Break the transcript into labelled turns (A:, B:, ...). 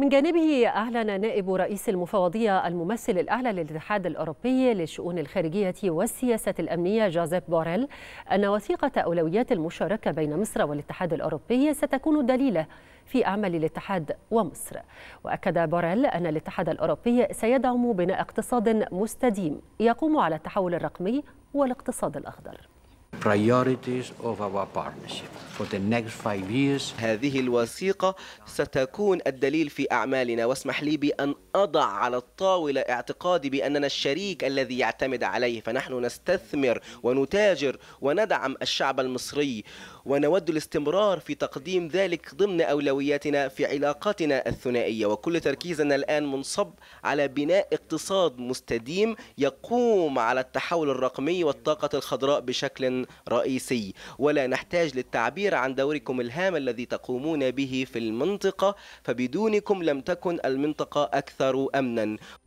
A: من جانبه أعلن نائب رئيس المفوضية الممثل الأعلى للاتحاد الأوروبي للشؤون الخارجية والسياسة الأمنية جوزيف بوريل أن وثيقة أولويات المشاركة بين مصر والاتحاد الأوروبي ستكون دليلة في أعمال الاتحاد ومصر وأكد بوريل أن الاتحاد الأوروبي سيدعم بناء اقتصاد مستديم يقوم على التحول الرقمي والاقتصاد الأخضر.
B: Priorities of
C: our partnership. for the next five years. هذه الوثيقة ستكون الدليل في أعمالنا واسمح لي بأن أضع على الطاولة اعتقادي بأننا الشريك الذي يعتمد عليه فنحن نستثمر ونتاجر وندعم الشعب المصري ونود الاستمرار في تقديم ذلك ضمن أولوياتنا في علاقاتنا الثنائية وكل تركيزنا الآن منصب على بناء اقتصاد مستديم يقوم على التحول الرقمي والطاقة الخضراء بشكل رئيسي ولا نحتاج للتعبير الكثير عن دوركم الهام الذي تقومون به في المنطقة فبدونكم لم تكن المنطقة أكثر أمنا